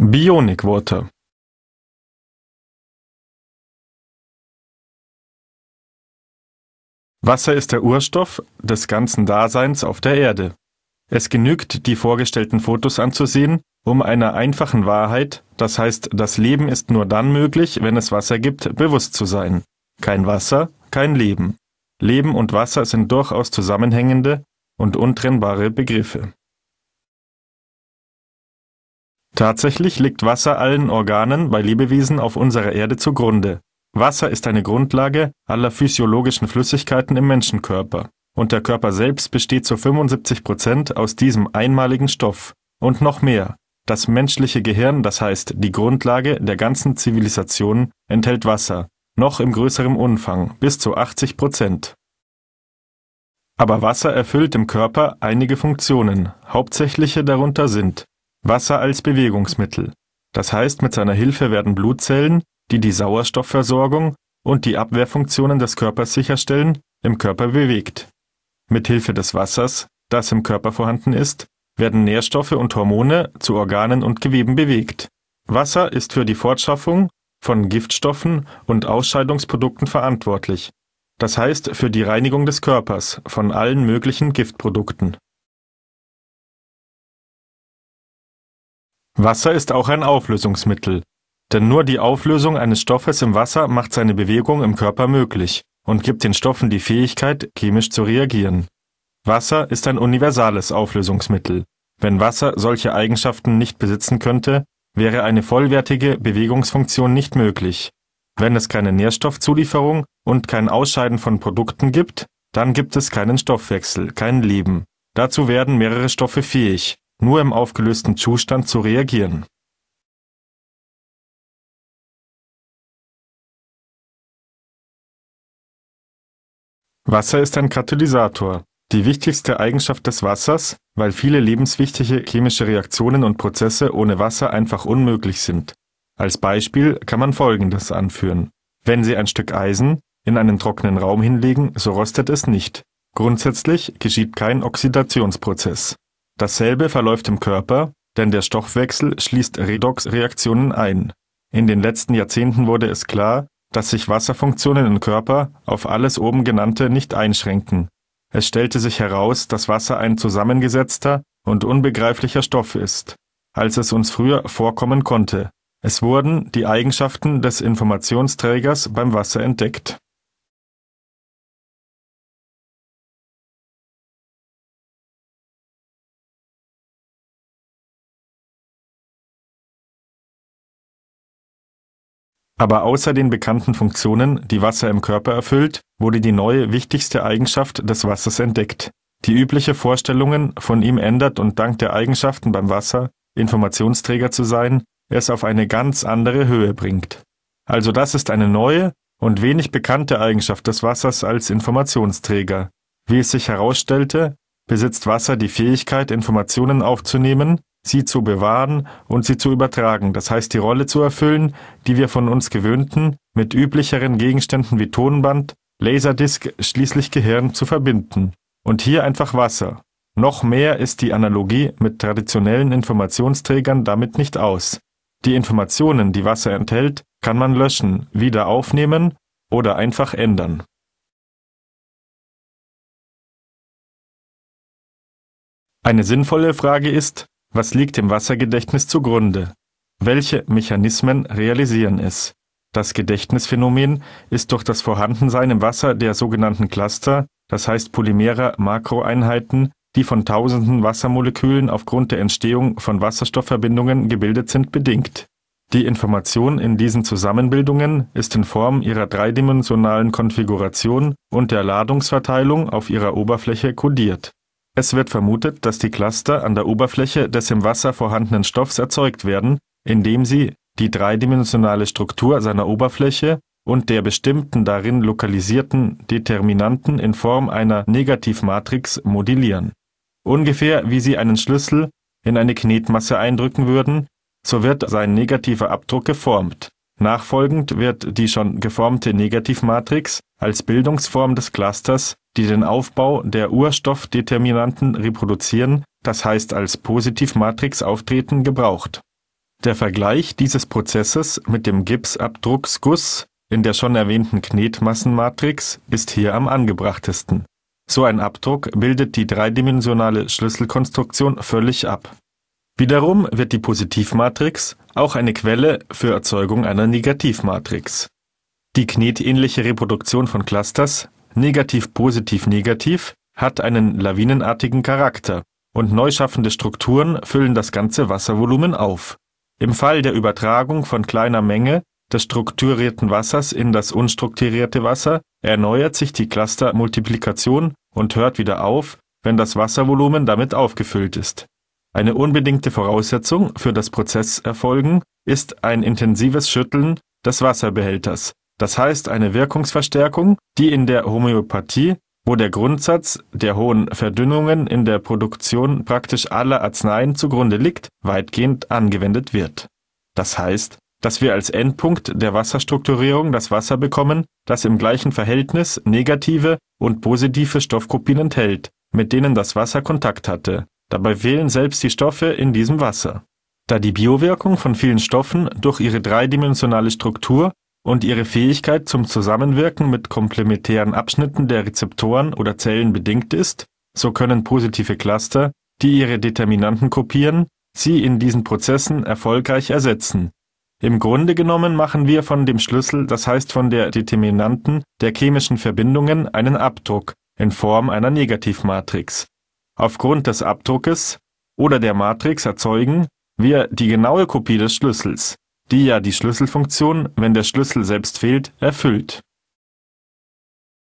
Bionic-Worte Wasser ist der Urstoff des ganzen Daseins auf der Erde. Es genügt, die vorgestellten Fotos anzusehen, um einer einfachen Wahrheit, das heißt, das Leben ist nur dann möglich, wenn es Wasser gibt, bewusst zu sein. Kein Wasser, kein Leben. Leben und Wasser sind durchaus zusammenhängende und untrennbare Begriffe. Tatsächlich liegt Wasser allen Organen bei Lebewesen auf unserer Erde zugrunde. Wasser ist eine Grundlage aller physiologischen Flüssigkeiten im Menschenkörper, und der Körper selbst besteht zu 75 Prozent aus diesem einmaligen Stoff. Und noch mehr, das menschliche Gehirn, das heißt die Grundlage der ganzen Zivilisation, enthält Wasser, noch im größeren Umfang, bis zu 80 Prozent. Aber Wasser erfüllt im Körper einige Funktionen, hauptsächliche darunter sind Wasser als Bewegungsmittel, das heißt mit seiner Hilfe werden Blutzellen, die die Sauerstoffversorgung und die Abwehrfunktionen des Körpers sicherstellen, im Körper bewegt. Mit Hilfe des Wassers, das im Körper vorhanden ist, werden Nährstoffe und Hormone zu Organen und Geweben bewegt. Wasser ist für die Fortschaffung von Giftstoffen und Ausscheidungsprodukten verantwortlich, das heißt für die Reinigung des Körpers von allen möglichen Giftprodukten Wasser ist auch ein Auflösungsmittel, denn nur die Auflösung eines Stoffes im Wasser macht seine Bewegung im Körper möglich und gibt den Stoffen die Fähigkeit, chemisch zu reagieren. Wasser ist ein universales Auflösungsmittel. Wenn Wasser solche Eigenschaften nicht besitzen könnte, wäre eine vollwertige Bewegungsfunktion nicht möglich. Wenn es keine Nährstoffzulieferung und kein Ausscheiden von Produkten gibt, dann gibt es keinen Stoffwechsel, kein Leben. Dazu werden mehrere Stoffe fähig, nur im aufgelösten Zustand zu reagieren. Wasser ist ein Katalysator, die wichtigste Eigenschaft des Wassers, weil viele lebenswichtige chemische Reaktionen und Prozesse ohne Wasser einfach unmöglich sind. Als Beispiel kann man Folgendes anführen. Wenn Sie ein Stück Eisen in einen trockenen Raum hinlegen, so rostet es nicht. Grundsätzlich geschieht kein Oxidationsprozess. Dasselbe verläuft im Körper, denn der Stoffwechsel schließt Redoxreaktionen ein. In den letzten Jahrzehnten wurde es klar, dass sich Wasserfunktionen im Körper auf alles oben genannte nicht einschränken. Es stellte sich heraus, dass Wasser ein zusammengesetzter und unbegreiflicher Stoff ist, als es uns früher vorkommen konnte. Es wurden die Eigenschaften des Informationsträgers beim Wasser entdeckt. Aber außer den bekannten Funktionen, die Wasser im Körper erfüllt, wurde die neue wichtigste Eigenschaft des Wassers entdeckt. Die übliche Vorstellungen von ihm ändert und dank der Eigenschaften beim Wasser, Informationsträger zu sein, es auf eine ganz andere Höhe bringt. Also das ist eine neue und wenig bekannte Eigenschaft des Wassers als Informationsträger. Wie es sich herausstellte, besitzt Wasser die Fähigkeit, Informationen aufzunehmen, sie zu bewahren und sie zu übertragen, das heißt die Rolle zu erfüllen, die wir von uns gewöhnten, mit üblicheren Gegenständen wie Tonband, Laserdisc, schließlich Gehirn zu verbinden. Und hier einfach Wasser. Noch mehr ist die Analogie mit traditionellen Informationsträgern damit nicht aus. Die Informationen, die Wasser enthält, kann man löschen, wieder aufnehmen oder einfach ändern. Eine sinnvolle Frage ist, was liegt dem Wassergedächtnis zugrunde? Welche Mechanismen realisieren es? Das Gedächtnisphänomen ist durch das Vorhandensein im Wasser der sogenannten Cluster, das heißt polymerer Makroeinheiten, die von tausenden Wassermolekülen aufgrund der Entstehung von Wasserstoffverbindungen gebildet sind, bedingt. Die Information in diesen Zusammenbildungen ist in Form ihrer dreidimensionalen Konfiguration und der Ladungsverteilung auf ihrer Oberfläche kodiert. Es wird vermutet, dass die Cluster an der Oberfläche des im Wasser vorhandenen Stoffs erzeugt werden, indem sie die dreidimensionale Struktur seiner Oberfläche und der bestimmten darin lokalisierten Determinanten in Form einer Negativmatrix modellieren. Ungefähr wie sie einen Schlüssel in eine Knetmasse eindrücken würden, so wird sein negativer Abdruck geformt Nachfolgend wird die schon geformte Negativmatrix als Bildungsform des Clusters, die den Aufbau der Urstoffdeterminanten reproduzieren, das heißt als Positivmatrix auftreten, gebraucht. Der Vergleich dieses Prozesses mit dem Gipsabdrucksguss in der schon erwähnten Knetmassenmatrix ist hier am angebrachtesten. So ein Abdruck bildet die dreidimensionale Schlüsselkonstruktion völlig ab Wiederum wird die Positivmatrix auch eine Quelle für Erzeugung einer Negativmatrix. Die knetähnliche Reproduktion von Clusters (negativ-positiv-negativ) hat einen lawinenartigen Charakter, und neuschaffende Strukturen füllen das ganze Wasservolumen auf. Im Fall der Übertragung von kleiner Menge des strukturierten Wassers in das unstrukturierte Wasser erneuert sich die Clustermultiplikation und hört wieder auf, wenn das Wasservolumen damit aufgefüllt ist eine unbedingte Voraussetzung für das Prozesserfolgen ist ein intensives Schütteln des Wasserbehälters, das heißt eine Wirkungsverstärkung, die in der Homöopathie, wo der Grundsatz der hohen Verdünnungen in der Produktion praktisch aller Arzneien zugrunde liegt, weitgehend angewendet wird. Das heißt, dass wir als Endpunkt der Wasserstrukturierung das Wasser bekommen, das im gleichen Verhältnis negative und positive Stoffkopien enthält, mit denen das Wasser Kontakt hatte, Dabei fehlen selbst die Stoffe in diesem Wasser. Da die Biowirkung von vielen Stoffen durch ihre dreidimensionale Struktur und ihre Fähigkeit zum Zusammenwirken mit komplementären Abschnitten der Rezeptoren oder Zellen bedingt ist, so können positive Cluster, die ihre Determinanten kopieren, sie in diesen Prozessen erfolgreich ersetzen. Im Grunde genommen machen wir von dem Schlüssel, das heißt von der Determinanten der chemischen Verbindungen, einen Abdruck in Form einer Negativmatrix. Aufgrund des Abdruckes oder der Matrix erzeugen wir die genaue Kopie des Schlüssels, die ja die Schlüsselfunktion, wenn der Schlüssel selbst fehlt, erfüllt.